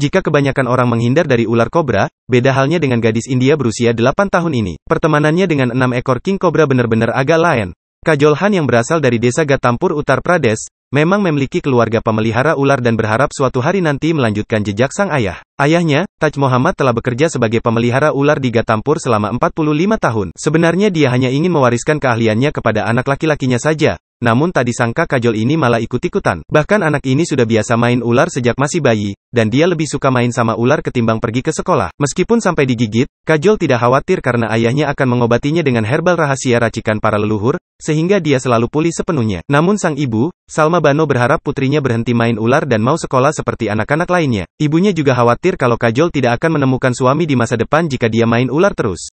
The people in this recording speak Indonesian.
Jika kebanyakan orang menghindar dari ular kobra, beda halnya dengan gadis India berusia 8 tahun ini. Pertemanannya dengan enam ekor king kobra benar-benar agak lain. Kajol Han yang berasal dari desa Gatampur utar Pradesh, memang memiliki keluarga pemelihara ular dan berharap suatu hari nanti melanjutkan jejak sang ayah. Ayahnya, Taj Muhammad telah bekerja sebagai pemelihara ular di Gatampur selama 45 tahun. Sebenarnya dia hanya ingin mewariskan keahliannya kepada anak laki-lakinya saja, namun tadi sangka Kajol ini malah ikut-ikutan. Bahkan anak ini sudah biasa main ular sejak masih bayi, dan dia lebih suka main sama ular ketimbang pergi ke sekolah. Meskipun sampai digigit, Kajol tidak khawatir karena ayahnya akan mengobatinya dengan herbal rahasia racikan para leluhur, sehingga dia selalu pulih sepenuhnya. Namun sang ibu, Salma Bano berharap putrinya berhenti main ular dan mau sekolah seperti anak-anak lainnya. Ibunya juga khawatir kalau Kajol tidak akan menemukan suami di masa depan jika dia main ular terus.